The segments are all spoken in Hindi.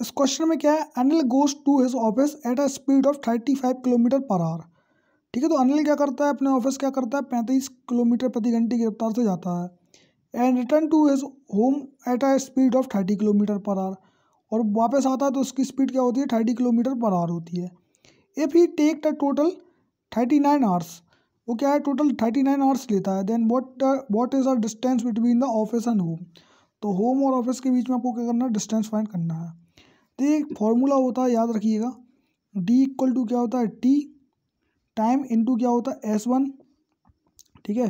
इस क्वेश्चन में क्या है Anil goes to his office at a speed of thirty five kilometre per hour ठीक है तो अनिल क्या करता है अपने ऑफिस क्या करता है पैंतीस किलोमीटर प्रति घंटे की रफ्तार से जाता है and return to his home at a speed of thirty kilometre per hour और वापस आता है तो उसकी स्पीड क्या होती है थर्टी किलोमीटर पर आवर होती है if he take the total thirty nine hours वो क्या है टोटल थर्टी नाइन आवर्स लेता है then what what is a distance between the office and home तो होम और ऑफिस के बीच में आपको क्या करना है डिस्टेंस फाइंड करना है तो एक फॉर्मूला होता है याद रखिएगा डी इक्वल टू क्या होता है टी टाइम इंटू क्या होता है एस वन ठीक है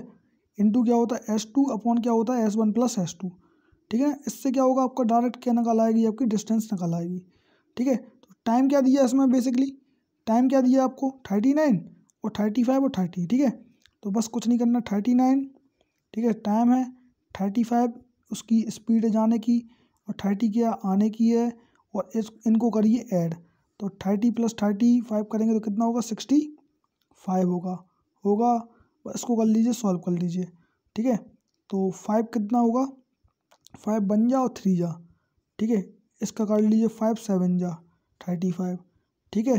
इंटू क्या होता है एस टू अपॉन क्या होता है S one plus S two ठीक है इससे क्या होगा आपका डायरेक्ट क्या निकाल आएगी आपकी डिस्टेंस निकाल आएगी ठीक है तो टाइम क्या दिया इसमें बेसिकली टाइम क्या दिया आपको थर्टी नाइन और थर्टी फाइव और थर्टी ठीक है तो बस कुछ नहीं करना थर्टी नाइन ठीक है टाइम है थर्टी फाइव उसकी स्पीड जाने की और थर्टी क्या आने की है और इस इनको करिए ऐड तो थर्टी प्लस थर्टी फाइव करेंगे तो कितना होगा सिक्सटी फाइव होगा होगा इसको कर लीजिए सॉल्व कर लीजिए ठीक है तो फाइव कितना होगा फाइव बन जा और थ्री जा ठीक है इसका कर लीजिए फाइव सेवन जा थर्टी फाइव ठीक है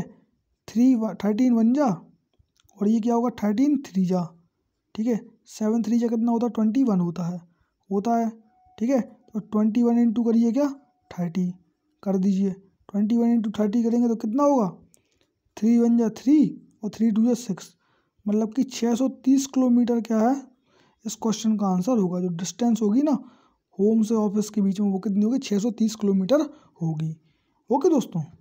थ्री थर्टीन बन जा और ये क्या होगा थर्टीन थ्री जा ठीक है सेवन थ्री जा कितना होता है ट्वेंटी वन होता है होता है ठीक है तो ट्वेंटी वन इंटू करिए क्या थर्टी कर दीजिए ट्वेंटी वन इंटू थर्टी करेंगे तो कितना होगा थ्री वन या थ्री और थ्री टू या सिक्स मतलब कि छः सौ तीस किलोमीटर क्या है इस क्वेश्चन का आंसर होगा जो डिस्टेंस होगी ना होम से ऑफिस के बीच में वो कितनी होगी छः सौ तीस किलोमीटर होगी ओके दोस्तों